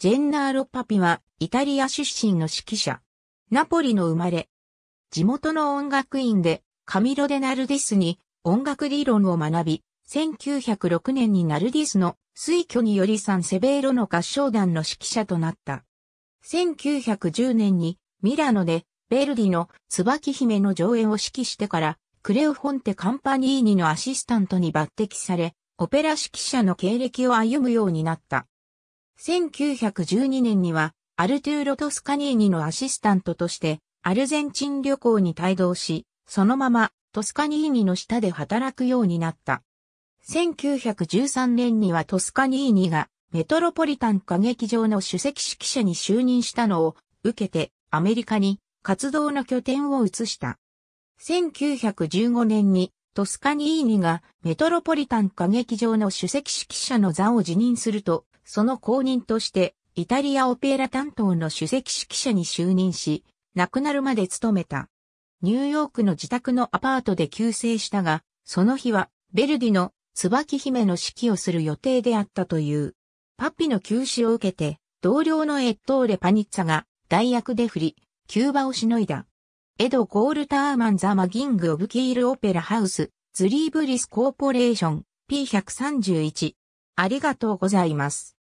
ジェンナーロ・パピは、イタリア出身の指揮者。ナポリの生まれ。地元の音楽院で、カミロ・デ・ナルディスに音楽理論を学び、1906年にナルディスの推挙によりサン・セベーロの合唱団の指揮者となった。1910年にミラノでベルディの椿姫の上演を指揮してから、クレオフォンテ・カンパニーニのアシスタントに抜擢され、オペラ指揮者の経歴を歩むようになった。1912年には、アルトゥーロ・トスカニーニのアシスタントとして、アルゼンチン旅行に帯同し、そのまま、トスカニーニの下で働くようになった。1913年にはトスカニーニが、メトロポリタン歌劇場の主席指揮者に就任したのを受けてアメリカに活動の拠点を移した。1915年にトスカニーニがメトロポリタン歌劇場の主席指揮者の座を辞任するとその後任として、イタリアオペラ担当の首席指揮者に就任し、亡くなるまで務めた。ニューヨークの自宅のアパートで急逝したが、その日は、ベルディの椿姫の指揮をする予定であったという。パピの急死を受けて、同僚のエットーレ・パニッツァが代役で振り、キューバをしのいだ。エド・ゴールターマン・ザ・マギング・オブ・キール・オペラ・ハウス、ズリーブリス・コーポレーション、P131。ありがとうございます。